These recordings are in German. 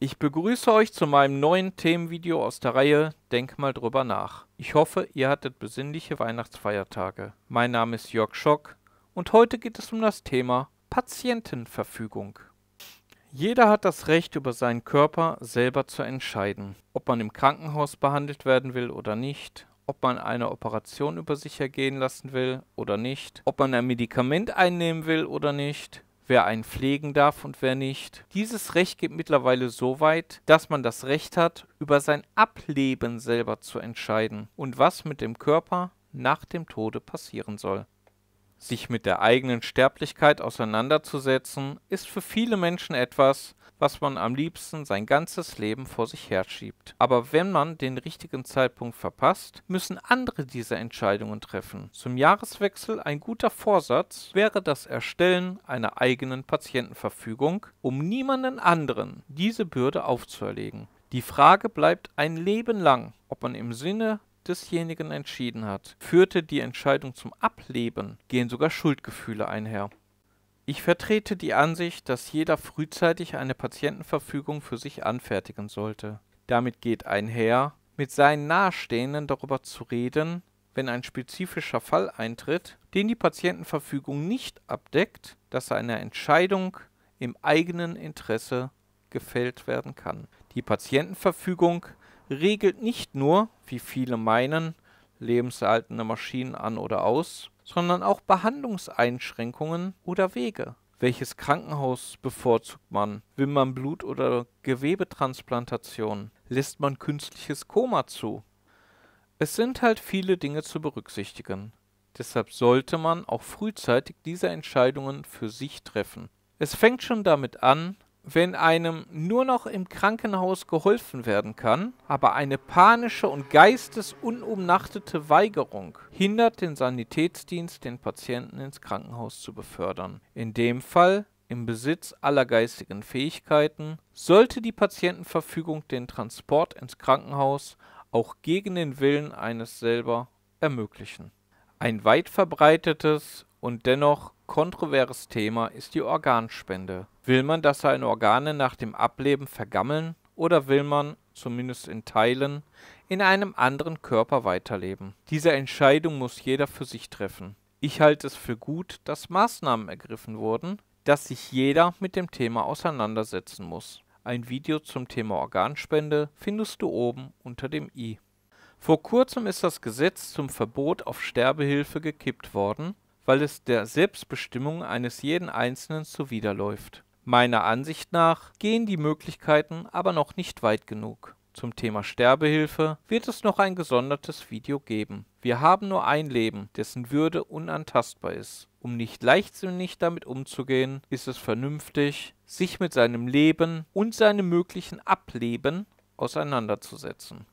Ich begrüße euch zu meinem neuen Themenvideo aus der Reihe Denk mal drüber nach. Ich hoffe, ihr hattet besinnliche Weihnachtsfeiertage. Mein Name ist Jörg Schock und heute geht es um das Thema Patientenverfügung. Jeder hat das Recht, über seinen Körper selber zu entscheiden, ob man im Krankenhaus behandelt werden will oder nicht, ob man eine Operation über sich ergehen lassen will oder nicht, ob man ein Medikament einnehmen will oder nicht, wer einen pflegen darf und wer nicht. Dieses Recht geht mittlerweile so weit, dass man das Recht hat, über sein Ableben selber zu entscheiden und was mit dem Körper nach dem Tode passieren soll. Sich mit der eigenen Sterblichkeit auseinanderzusetzen, ist für viele Menschen etwas, was man am liebsten sein ganzes Leben vor sich herschiebt. Aber wenn man den richtigen Zeitpunkt verpasst, müssen andere diese Entscheidungen treffen. Zum Jahreswechsel ein guter Vorsatz wäre das Erstellen einer eigenen Patientenverfügung, um niemanden anderen diese Bürde aufzuerlegen. Die Frage bleibt ein Leben lang, ob man im Sinne desjenigen entschieden hat. Führte die Entscheidung zum Ableben, gehen sogar Schuldgefühle einher. Ich vertrete die Ansicht, dass jeder frühzeitig eine Patientenverfügung für sich anfertigen sollte. Damit geht einher, mit seinen Nahestehenden darüber zu reden, wenn ein spezifischer Fall eintritt, den die Patientenverfügung nicht abdeckt, dass eine Entscheidung im eigenen Interesse gefällt werden kann. Die Patientenverfügung regelt nicht nur, wie viele meinen, lebenserhaltende Maschinen an oder aus, sondern auch Behandlungseinschränkungen oder Wege. Welches Krankenhaus bevorzugt man? Will man Blut- oder Gewebetransplantation? Lässt man künstliches Koma zu? Es sind halt viele Dinge zu berücksichtigen. Deshalb sollte man auch frühzeitig diese Entscheidungen für sich treffen. Es fängt schon damit an, wenn einem nur noch im Krankenhaus geholfen werden kann, aber eine panische und geistesunumnachtete Weigerung hindert den Sanitätsdienst, den Patienten ins Krankenhaus zu befördern. In dem Fall im Besitz aller geistigen Fähigkeiten, sollte die Patientenverfügung den Transport ins Krankenhaus auch gegen den Willen eines selber ermöglichen. Ein weit verbreitetes und dennoch Kontroverses Thema ist die Organspende. Will man, dass seine Organe nach dem Ableben vergammeln oder will man, zumindest in Teilen, in einem anderen Körper weiterleben? Diese Entscheidung muss jeder für sich treffen. Ich halte es für gut, dass Maßnahmen ergriffen wurden, dass sich jeder mit dem Thema auseinandersetzen muss. Ein Video zum Thema Organspende findest du oben unter dem i. Vor kurzem ist das Gesetz zum Verbot auf Sterbehilfe gekippt worden weil es der Selbstbestimmung eines jeden Einzelnen zuwiderläuft. Meiner Ansicht nach gehen die Möglichkeiten aber noch nicht weit genug. Zum Thema Sterbehilfe wird es noch ein gesondertes Video geben. Wir haben nur ein Leben, dessen Würde unantastbar ist. Um nicht leichtsinnig damit umzugehen, ist es vernünftig, sich mit seinem Leben und seinem möglichen Ableben auseinanderzusetzen.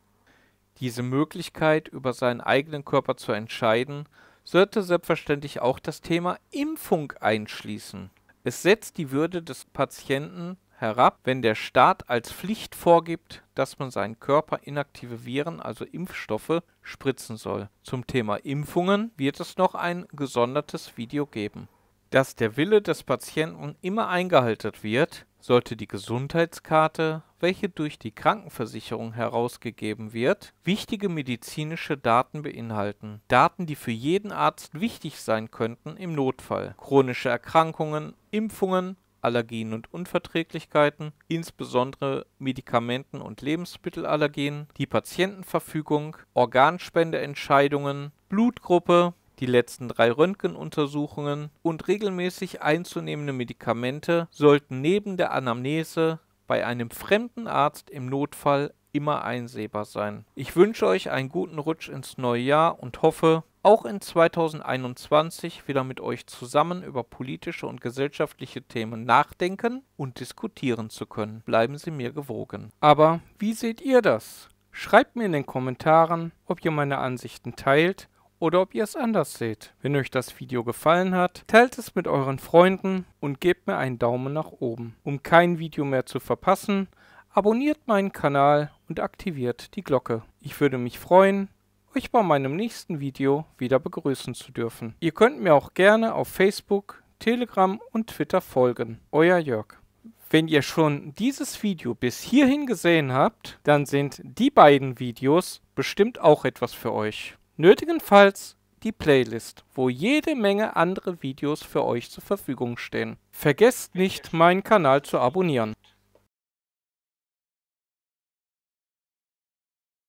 Diese Möglichkeit, über seinen eigenen Körper zu entscheiden, sollte selbstverständlich auch das Thema Impfung einschließen. Es setzt die Würde des Patienten herab, wenn der Staat als Pflicht vorgibt, dass man seinen Körper inaktive Viren, also Impfstoffe, spritzen soll. Zum Thema Impfungen wird es noch ein gesondertes Video geben. Dass der Wille des Patienten immer eingehalten wird, sollte die Gesundheitskarte welche durch die Krankenversicherung herausgegeben wird, wichtige medizinische Daten beinhalten. Daten, die für jeden Arzt wichtig sein könnten im Notfall. Chronische Erkrankungen, Impfungen, Allergien und Unverträglichkeiten, insbesondere Medikamenten- und Lebensmittelallergien, die Patientenverfügung, Organspendeentscheidungen, Blutgruppe, die letzten drei Röntgenuntersuchungen und regelmäßig einzunehmende Medikamente sollten neben der Anamnese bei einem fremden Arzt im Notfall immer einsehbar sein. Ich wünsche euch einen guten Rutsch ins neue Jahr und hoffe, auch in 2021 wieder mit euch zusammen über politische und gesellschaftliche Themen nachdenken und diskutieren zu können. Bleiben Sie mir gewogen. Aber wie seht ihr das? Schreibt mir in den Kommentaren, ob ihr meine Ansichten teilt oder ob ihr es anders seht. Wenn euch das Video gefallen hat, teilt es mit euren Freunden und gebt mir einen Daumen nach oben. Um kein Video mehr zu verpassen, abonniert meinen Kanal und aktiviert die Glocke. Ich würde mich freuen, euch bei meinem nächsten Video wieder begrüßen zu dürfen. Ihr könnt mir auch gerne auf Facebook, Telegram und Twitter folgen. Euer Jörg. Wenn ihr schon dieses Video bis hierhin gesehen habt, dann sind die beiden Videos bestimmt auch etwas für euch. Nötigenfalls die Playlist, wo jede Menge andere Videos für euch zur Verfügung stehen. Vergesst nicht, meinen Kanal zu abonnieren.